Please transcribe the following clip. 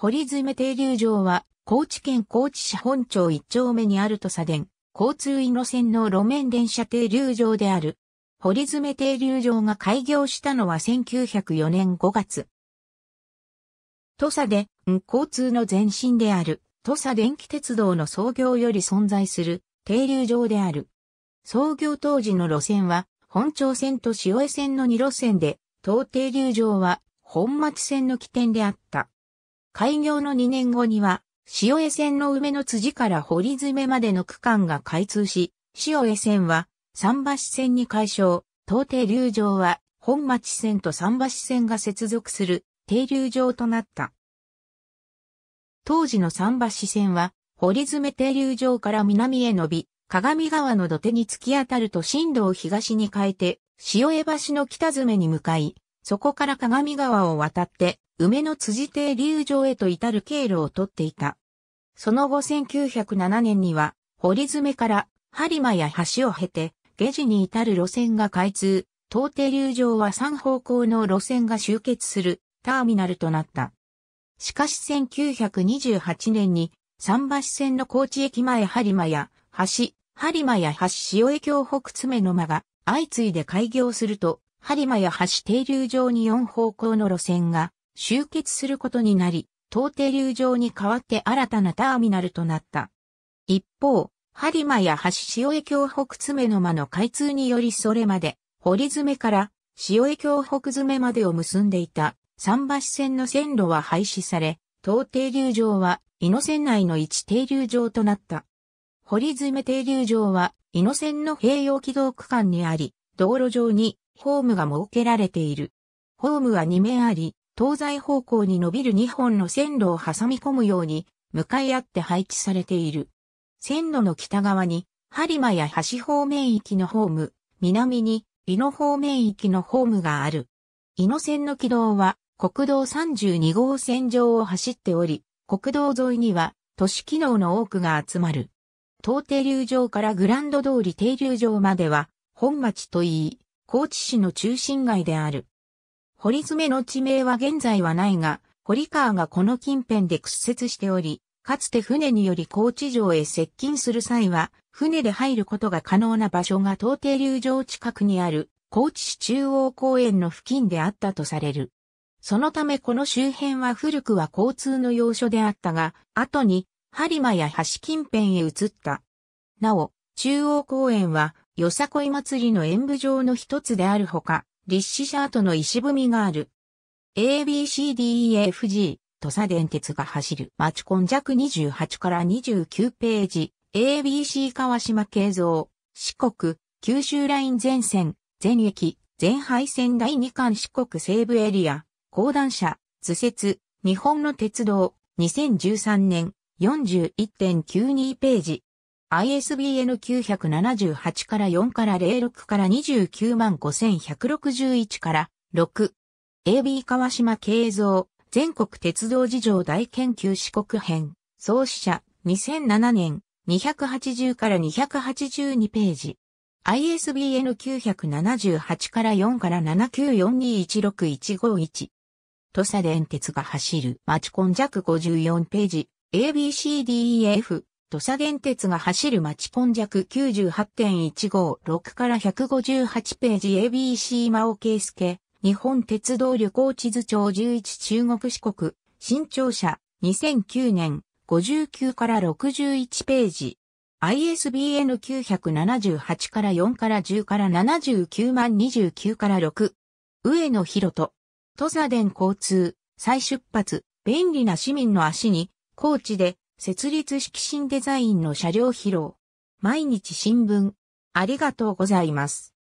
堀詰停留場は、高知県高知市本町一丁目にあると左電、交通井野線の路面電車停留場である。堀詰停留場が開業したのは1904年5月。土佐で、交通の前身である、土佐電気鉄道の創業より存在する停留場である。創業当時の路線は、本町線と塩江線の2路線で、当停留場は本町線の起点であった。開業の2年後には、塩江線の梅の辻から堀詰までの区間が開通し、塩江線は桟橋線に解消、東停留場は本町線と桟橋線が接続する停留場となった。当時の桟橋線は、堀詰停留場から南へ伸び、鏡川の土手に突き当たると進路を東に変えて、塩江橋の北詰に向かい、そこから鏡川を渡って、梅の辻邸流場へと至る経路をとっていた。その後1907年には、堀詰から播磨や橋を経て、下地に至る路線が開通、東帝流場は3方向の路線が集結するターミナルとなった。しかし1928年に、桟橋線の高知駅前播磨や橋、播磨や橋塩江京北詰の間が相次いで開業すると、播磨や橋停留場に4方向の路線が集結することになり、東停流場に代わって新たなターミナルとなった。一方、播磨や橋潮江峡北詰の間の開通によりそれまで、堀詰から潮江峡北詰までを結んでいた桟橋線の線路は廃止され、東停流場は井野線内の一停留場となった。堀詰停留場は井野線の併用軌道区間にあり、道路上にホームが設けられている。ホームは2面あり、東西方向に伸びる2本の線路を挟み込むように、向かい合って配置されている。線路の北側に、播磨や橋方面域のホーム、南に、井野方面域のホームがある。井野線の軌道は、国道32号線上を走っており、国道沿いには、都市機能の多くが集まる。東停留場からグランド通り停留場までは、本町といい、高知市の中心街である。堀爪の地名は現在はないが、堀川がこの近辺で屈折しており、かつて船により高知城へ接近する際は、船で入ることが可能な場所が東帝流城近くにある高知市中央公園の付近であったとされる。そのためこの周辺は古くは交通の要所であったが、後に、播磨や橋近辺へ移った。なお、中央公園は、よさこい祭りの演舞場の一つであるほか、立志シャートの石踏みがある。ABCDEFG 土佐電鉄が走るコン弱28から29ページ ABC 川島慶三四国九州ライン全線全駅全廃線第2巻四国西部エリア講談社図説日本の鉄道2013年41.92ページ ISBN 978から4から06から29万5161から6。AB 川島慶三、全国鉄道事情大研究四国編、創始者、2007年、280から282ページ。ISBN 978から4から79421615土佐電鉄が走る町コン弱54ページ。ABCDEF 土佐電鉄が走る町ポン弱98.156から158ページ ABC 真尾圭介、日本鉄道旅行地図帳11中国四国、新庁舎、2009年、59から61ページ。ISBN 978から4から10から79万29から6。上野博人。土佐電交通、再出発、便利な市民の足に、高知で設立式新デザインの車両披露。毎日新聞。ありがとうございます。